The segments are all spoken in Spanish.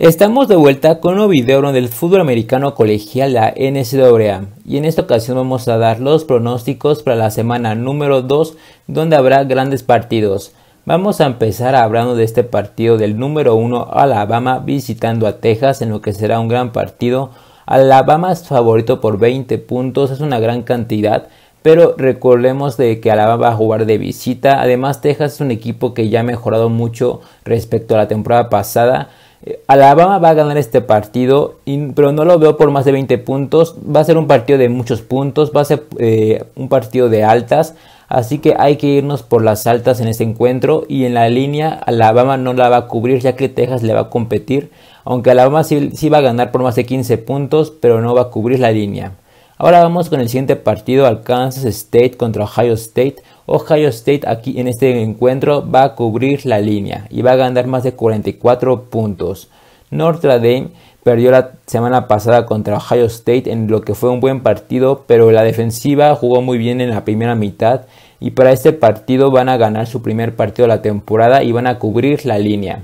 Estamos de vuelta con un nuevo video del fútbol americano colegial, la NCAA, y en esta ocasión vamos a dar los pronósticos para la semana número 2, donde habrá grandes partidos. Vamos a empezar hablando de este partido del número 1 Alabama visitando a Texas en lo que será un gran partido. Alabama es favorito por 20 puntos, es una gran cantidad, pero recordemos de que Alabama va a jugar de visita. Además, Texas es un equipo que ya ha mejorado mucho respecto a la temporada pasada eh, Alabama va a ganar este partido, pero no lo veo por más de 20 puntos. Va a ser un partido de muchos puntos, va a ser eh, un partido de altas. Así que hay que irnos por las altas en este encuentro. Y en la línea, Alabama no la va a cubrir, ya que Texas le va a competir. Aunque Alabama sí, va a ganar por más de 15 puntos, pero no va a cubrir la línea. Ahora vamos con el siguiente partido, Arkansas State contra Ohio State. Ohio State aquí en este encuentro va a cubrir la línea y va a ganar más de 44 puntos. Notre Dame perdió la semana pasada contra Ohio State en lo que fue un buen partido, pero la defensiva jugó muy bien en la primera mitad y para este partido van a ganar su primer partido de la temporada y van a cubrir la línea.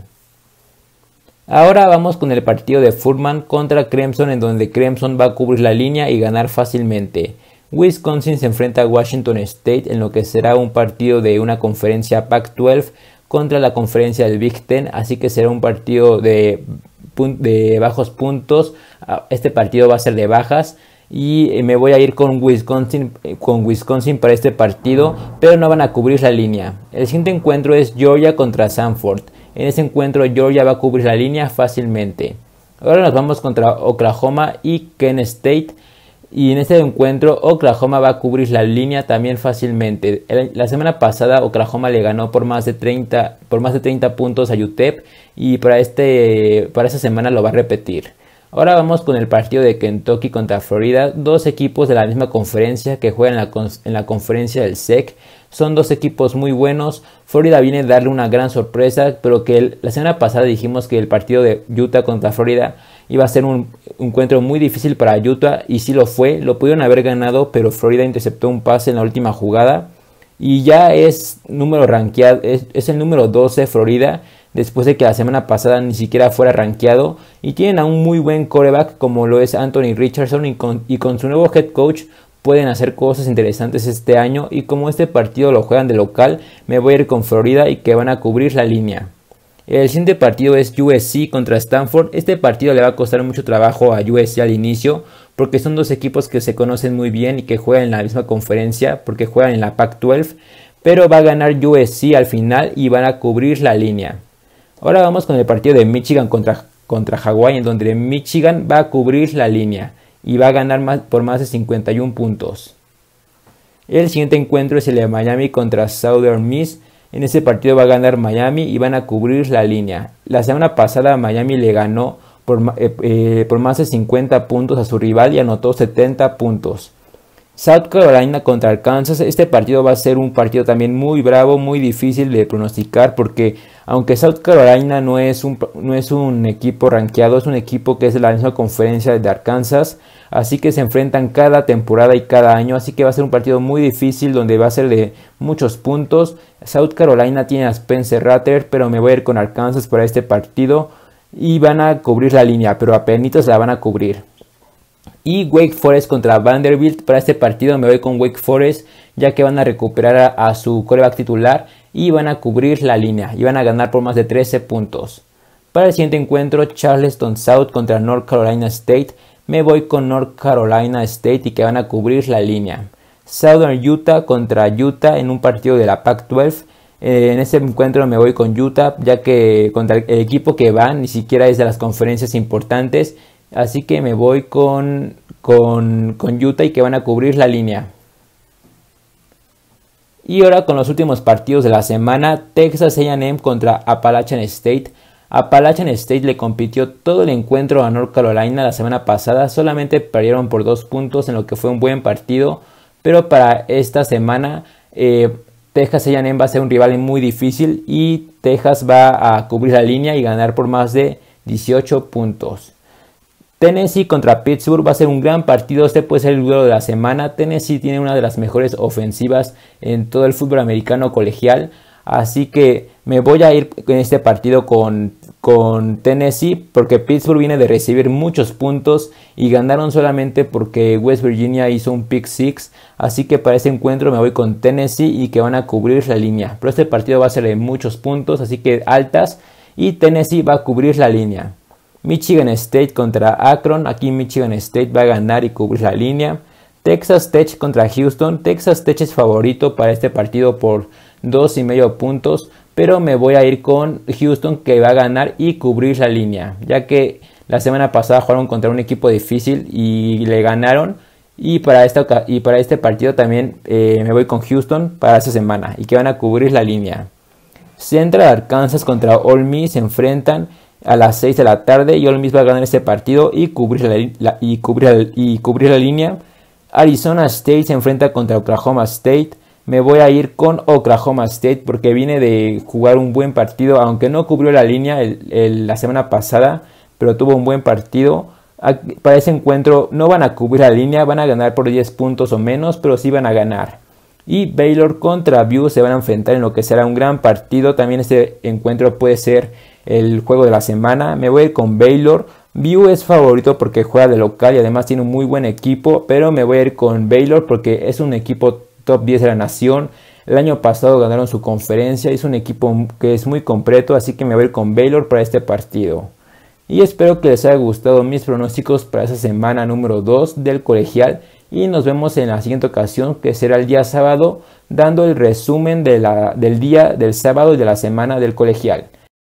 Ahora vamos con el partido de Furman contra Clemson en donde Clemson va a cubrir la línea y ganar fácilmente. Wisconsin se enfrenta a Washington State en lo que será un partido de una conferencia Pac-12 contra la conferencia del Big Ten, así que será un partido de, de bajos puntos. Ah, este partido va a ser de bajas y eh, me voy a ir con Wisconsin, eh, con Wisconsin para este partido, pero no van a cubrir la línea. El siguiente encuentro es Georgia contra Sanford. En ese encuentro Georgia va a cubrir la línea fácilmente. Ahora nos vamos contra Oklahoma y Kent State. Y en este encuentro Oklahoma va a cubrir la línea también fácilmente. La semana pasada Oklahoma le ganó por más de 30, por más de 30 puntos a UTEP y para, este, para esta semana lo va a repetir. Ahora vamos con el partido de Kentucky contra Florida, dos equipos de la misma conferencia que juegan en la, conferencia del SEC. Son dos equipos muy buenos. Florida viene a darle una gran sorpresa, pero que la semana pasada dijimos que el partido de Utah contra Florida iba a ser un encuentro muy difícil para Utah y sí lo fue, lo pudieron haber ganado, pero Florida interceptó un pase en la última jugada y ya es número rankeado, es, el número 12 Florida después de que la semana pasada ni siquiera fuera rankeado y tienen a un muy buen coreback como lo es Anthony Richardson y con su nuevo head coach pueden hacer cosas interesantes este año y como este partido lo juegan de local me voy a ir con Florida y que van a cubrir la línea. El siguiente partido es USC contra Stanford. Este partido le va a costar mucho trabajo a USC al inicio porque son dos equipos que se conocen muy bien y que juegan en la misma conferencia porque juegan en la Pac-12. Pero va a ganar USC al final y van a cubrir la línea. Ahora vamos con el partido de Michigan contra, contra Hawái en donde Michigan va a cubrir la línea y va a ganar por más de 51 puntos. El siguiente encuentro es el de Miami contra Southern Miss. En ese partido va a ganar Miami y van a cubrir la línea. La semana pasada Miami le ganó por, eh, eh, más de 50 puntos a su rival y anotó 70 puntos. South Carolina contra Arkansas. Este partido va a ser un partido también muy bravo, muy difícil de pronosticar porque aunque South Carolina no es un, no es un equipo rankeado, es un equipo que es de la misma conferencia de Arkansas, así que se enfrentan cada temporada y cada año, así que va a ser un partido muy difícil donde va a ser de muchos puntos. South Carolina tiene a Spencer Ratter, pero me voy a ir con Arkansas para este partido y van a cubrir la línea, pero apenas la van a cubrir y Wake Forest contra Vanderbilt. Para este partido me voy con Wake Forest ya que van a recuperar a, su coreback titular y van a cubrir la línea y van a ganar por más de 13 puntos. Para el siguiente encuentro, Charleston South contra North Carolina State. Me voy con North Carolina State y que van a cubrir la línea. Southern Utah contra Utah en un partido de la Pac-12. Eh, en este encuentro me voy con Utah, ya que contra el equipo que van ni siquiera es de las conferencias importantes Así que me voy con, con, Utah y que van a cubrir la línea. Y ahora con los últimos partidos de la semana, Texas AM contra Appalachian State. Appalachian State le compitió todo el encuentro a North Carolina la semana pasada, solamente perdieron por dos puntos en lo que fue un buen partido, pero para esta semana eh, Texas A&M va a ser un rival muy difícil y Texas va a cubrir la línea y ganar por más de 18 puntos. Tennessee contra Pittsburgh va a ser un gran partido, este puede ser el duelo de la semana. Tennessee tiene una de las mejores ofensivas en todo el fútbol americano colegial, así que me voy a ir en este partido con, con Tennessee porque Pittsburgh viene de recibir muchos puntos y ganaron solamente porque West Virginia hizo un pick six, así que para este encuentro me voy con Tennessee y que van a cubrir la línea. Pero este partido va a ser de muchos puntos, así que altas y Tennessee va a cubrir la línea. Michigan State contra Akron, aquí Michigan State va a ganar y cubrir la línea. Texas Tech contra Houston, Texas Tech es favorito para este partido por dos y medio puntos, pero me voy a ir con Houston que va a ganar y cubrir la línea, ya que la semana pasada jugaron contra un equipo difícil y le ganaron. Y para, esta, y para este partido también eh, me voy con Houston para esta semana y que van a cubrir la línea. Central Arkansas contra Ole Miss se enfrentan a las 6 de la tarde. Yo mismo a ganar este partido y cubrir la, y cubrir y cubrir la línea. Arizona State se enfrenta contra Oklahoma State. Me voy a ir con Oklahoma State porque viene de jugar un buen partido, aunque no cubrió la línea la semana pasada, pero tuvo un buen partido. Para ese encuentro no van a cubrir la línea, van a ganar por 10 puntos o menos, pero sí van a ganar. Y Baylor contra View se van a enfrentar en lo que será un gran partido. También este encuentro puede ser el juego de la semana. Me voy a ir con Baylor. View es favorito porque juega de local y además tiene un muy buen equipo, pero me voy a ir con Baylor porque es un equipo top 10 de la nación. El año pasado ganaron su conferencia, es un equipo que es muy completo, así que me voy a ir con Baylor para este partido. Y espero que les haya gustado mis pronósticos para esta semana número 2 del colegial y nos vemos en la siguiente ocasión que será el día sábado dando el resumen del día del sábado y de la semana del colegial.